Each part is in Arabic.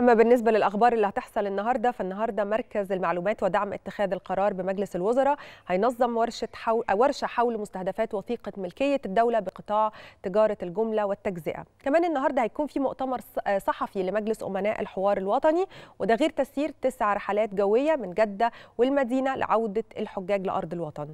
أما بالنسبة للأخبار اللي هتحصل النهاردة فالنهاردة مركز المعلومات ودعم اتخاذ القرار بمجلس الوزراء هينظم ورشة حول ورشة حول مستهدفات وثيقة ملكية الدولة بقطاع تجارة الجملة والتجزئة. كمان النهاردة هيكون في مؤتمر آه، صحفي لمجلس أمناء الحوار الوطني وده غير تسيير تسع رحلات جوية من جدة والمدينة لعودة الحجاج لأرض الوطن.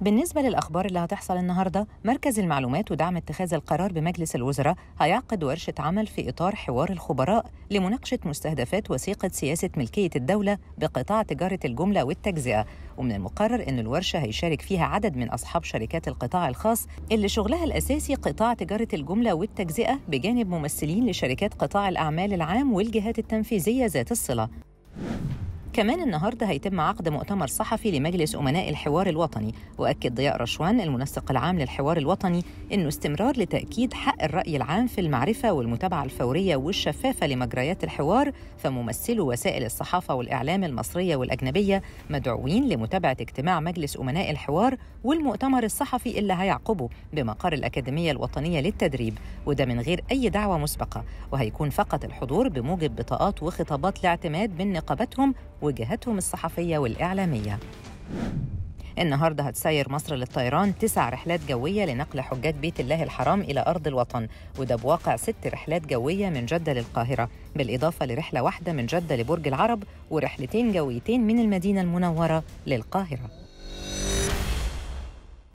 بالنسبة للأخبار اللي هتحصل النهاردة مركز المعلومات ودعم اتخاذ القرار بمجلس الوزراء هيعقد ورشة عمل في إطار حوار الخبراء لمناقشة مستهدفات وثيقة سياسة ملكية الدولة بقطاع تجارة الجملة والتجزئة ومن المقرر أن الورشة هيشارك فيها عدد من أصحاب شركات القطاع الخاص اللي شغلها الأساسي قطاع تجارة الجملة والتجزئة بجانب ممثلين لشركات قطاع الأعمال العام والجهات التنفيذية ذات الصلة كمان النهارده هيتم عقد مؤتمر صحفي لمجلس امناء الحوار الوطني واكد ضياء رشوان المنسق العام للحوار الوطني انه استمرار لتاكيد حق الراي العام في المعرفه والمتابعه الفوريه والشفافه لمجريات الحوار فممثلو وسائل الصحافه والاعلام المصريه والاجنبيه مدعوين لمتابعه اجتماع مجلس امناء الحوار والمؤتمر الصحفي اللي هيعقبه بمقر الاكاديميه الوطنيه للتدريب وده من غير اي دعوه مسبقه وهيكون فقط الحضور بموجب بطاقات وخطابات لاعتماد من نقابتهم وجهتهم الصحفية والإعلامية النهارده هتسير مصر للطيران تسع رحلات جويه لنقل حجاج بيت الله الحرام الى ارض الوطن وده بواقع ست رحلات جويه من جده للقاهره بالاضافه لرحله واحده من جده لبرج العرب ورحلتين جويتين من المدينه المنوره للقاهره